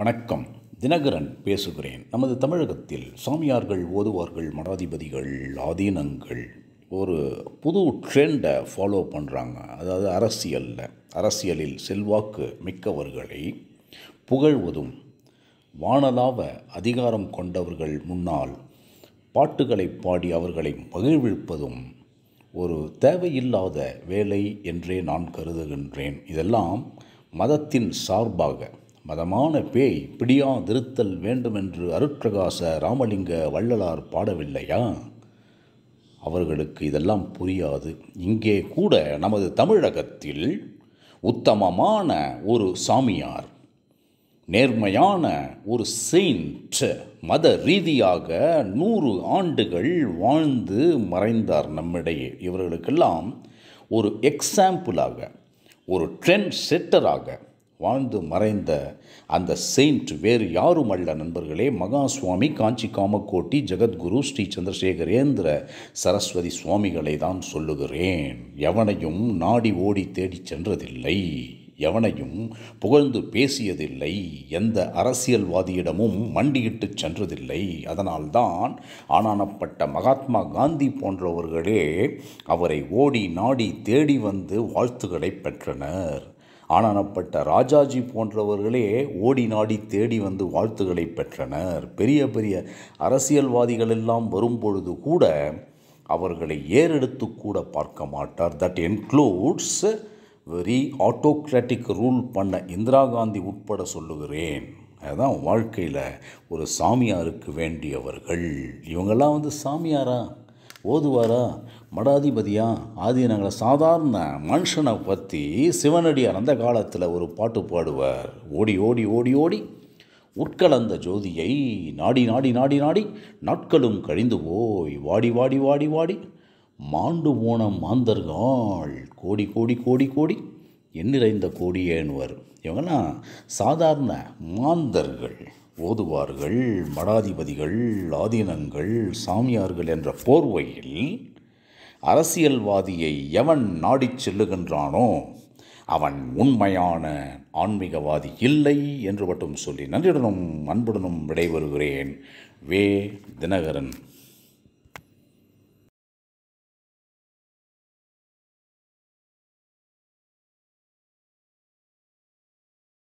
வணக்கம் தினகரன் பேசுகிறேன் நமது தமிழகத்தில் சாமியார்கள் ஓதுவார்கள் மடாதிபதிகள் ஆதீனங்கள் ஒரு புது ட்ரெண்டை ஃபாலோ பண்ணுறாங்க அதாவது அரசியலில் அரசியலில் செல்வாக்கு மிக்கவர்களை புகழ்வதும் வானலாவ அதிகாரம் கொண்டவர்கள் முன்னால் பாட்டுகளை பாடி அவர்களை மகிழ்விப்பதும் ஒரு தேவையில்லாத வேலை என்றே நான் கருதுகின்றேன் இதெல்லாம் மதத்தின் சார்பாக மதமான பேய் திருத்தல் வேண்டுமென்று அருட்பிரகாச ராமலிங்க வள்ளலார் பாடவில்லையா அவர்களுக்கு இதெல்லாம் புரியாது இங்கே கூட நமது தமிழகத்தில் உத்தமமான ஒரு சாமியார் நேர்மையான ஒரு செயின்ட் மத ரீதியாக நூறு ஆண்டுகள் வாழ்ந்து மறைந்தார் நம்மிடையே இவர்களுக்கெல்லாம் ஒரு எக்ஸாம்பிளாக ஒரு ட்ரெண்ட் செட்டராக வாழ்ந்து மறைந்த அந்த செயின்ட் வேறு யாரும் அல்ல நண்பர்களே மகா சுவாமி காஞ்சி காமக்கோட்டி ஜெகத்குரு ஸ்ரீ சந்திரசேகரேந்திர சரஸ்வதி சுவாமிகளை தான் சொல்லுகிறேன் எவனையும் நாடி ஓடி தேடிச் சென்றதில்லை எவனையும் புகழ்ந்து பேசியதில்லை எந்த அரசியல்வாதியிடமும் மண்டியிட்டு சென்றதில்லை அதனால்தான் ஆனானப்பட்ட மகாத்மா காந்தி போன்றவர்களே அவரை ஓடி நாடி தேடி வந்து வாழ்த்துக்களை பெற்றனர் ஆனப்பட்ட ராஜாஜி போன்றவர்களே ஓடி நாடி தேடி வந்து வாழ்த்துக்களை பெற்றனர் பெரிய பெரிய அரசியல்வாதிகள் எல்லாம் வரும்பொழுது கூட அவர்களை ஏறெடுத்து கூட பார்க்க மாட்டார் that includes very autocratic rule பண்ண இந்திரா காந்தி உட்பட சொல்லுகிறேன் அதுதான் வாழ்க்கையில் ஒரு சாமியாருக்கு வேண்டியவர்கள் இவங்கெல்லாம் வந்து சாமியாரா ஓதுவாரா மடாதிபதியா ஆதி நாங்கள் சாதாரண மனுஷனை பற்றி சிவனடியார் அந்த காலத்தில் ஒரு பாட்டு பாடுவார் ஓடி ஓடி ஓடி ஓடி உட்கலந்த ஜோதியை நாடி நாடி நாடி நாடி நாட்களும் கழிந்து போய் வாடி வாடி வாடி வாடி மாண்டு போன மாந்தர்கள் கோடி கோடி கோடி கோடி எண்ணிறைந்த கோடியேன்வர் இவங்கெல்லாம் சாதாரண மாந்தர்கள் ஓதுவார்கள் மடாதிபதிகள் ஆதீனங்கள் சாமியார்கள் என்ற போர்வையில் அரசியல்வாதியை எவன் நாடிச் செல்லுகின்றானோ அவன் உண்மையான ஆன்மீகவாதி இல்லை என்று மட்டும் சொல்லி நன்றியுடனும் அன்புடனும் விடைபெறுகிறேன் வே தினகரன்